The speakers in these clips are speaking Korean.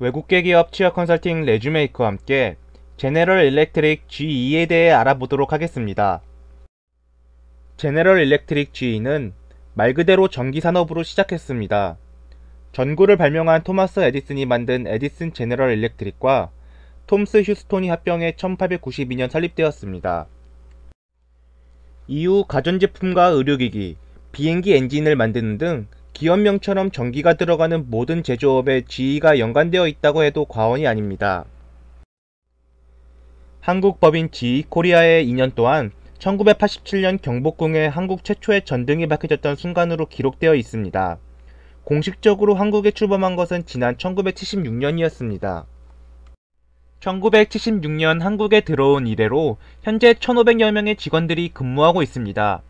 외국계 기업 취업 컨설팅 레주메이커와 함께 제네럴 일렉트릭 GE에 대해 알아보도록 하겠습니다. 제네럴 일렉트릭 GE는 말 그대로 전기 산업으로 시작했습니다. 전구를 발명한 토마스 에디슨이 만든 에디슨 제네럴 일렉트릭과 톰스 휴스톤이 합병해 1892년 설립되었습니다. 이후 가전제품과 의료기기, 비행기 엔진을 만드는 등 기업명처럼 전기가 들어가는 모든 제조업에 지위가 연관되어 있다고 해도 과언이 아닙니다. 한국 법인 지이 코리아의 2년 또한 1987년 경복궁에 한국 최초의 전등이 밝혀졌던 순간으로 기록되어 있습니다. 공식적으로 한국에 출범한 것은 지난 1976년이었습니다. 1976년 한국에 들어온 이래로 현재 1500여 명의 직원들이 근무하고 있습니다.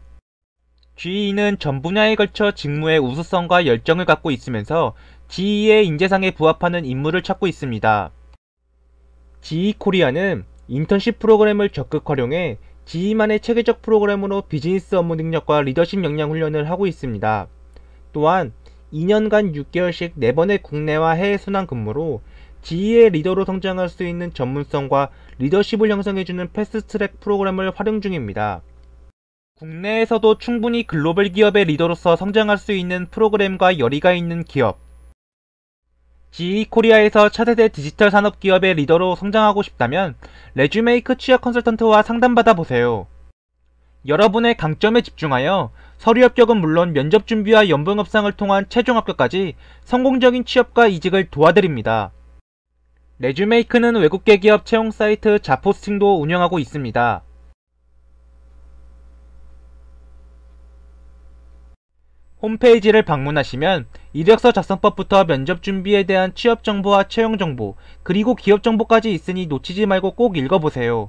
GE는 전 분야에 걸쳐 직무의 우수성과 열정을 갖고 있으면서 GE의 인재상에 부합하는 임무를 찾고 있습니다. GE 코리아는 인턴십 프로그램을 적극 활용해 GE만의 체계적 프로그램으로 비즈니스 업무 능력과 리더십 역량 훈련을 하고 있습니다. 또한 2년간 6개월씩 4번의 국내와 해외 순환 근무로 GE의 리더로 성장할 수 있는 전문성과 리더십을 형성해주는 패스트트랙 프로그램을 활용 중입니다. 국내에서도 충분히 글로벌 기업의 리더로서 성장할 수 있는 프로그램과 열의가 있는 기업. GE 코리아에서 차세대 디지털 산업 기업의 리더로 성장하고 싶다면 레쥬메이크 취업 컨설턴트와 상담받아 보세요. 여러분의 강점에 집중하여 서류 합격은 물론 면접 준비와 연봉 협상을 통한 최종 합격까지 성공적인 취업과 이직을 도와드립니다. 레쥬메이크는 외국계 기업 채용 사이트 자포스팅도 운영하고 있습니다. 홈페이지를 방문하시면 이력서 작성법부터 면접 준비에 대한 취업 정보와 채용 정보, 그리고 기업 정보까지 있으니 놓치지 말고 꼭 읽어보세요.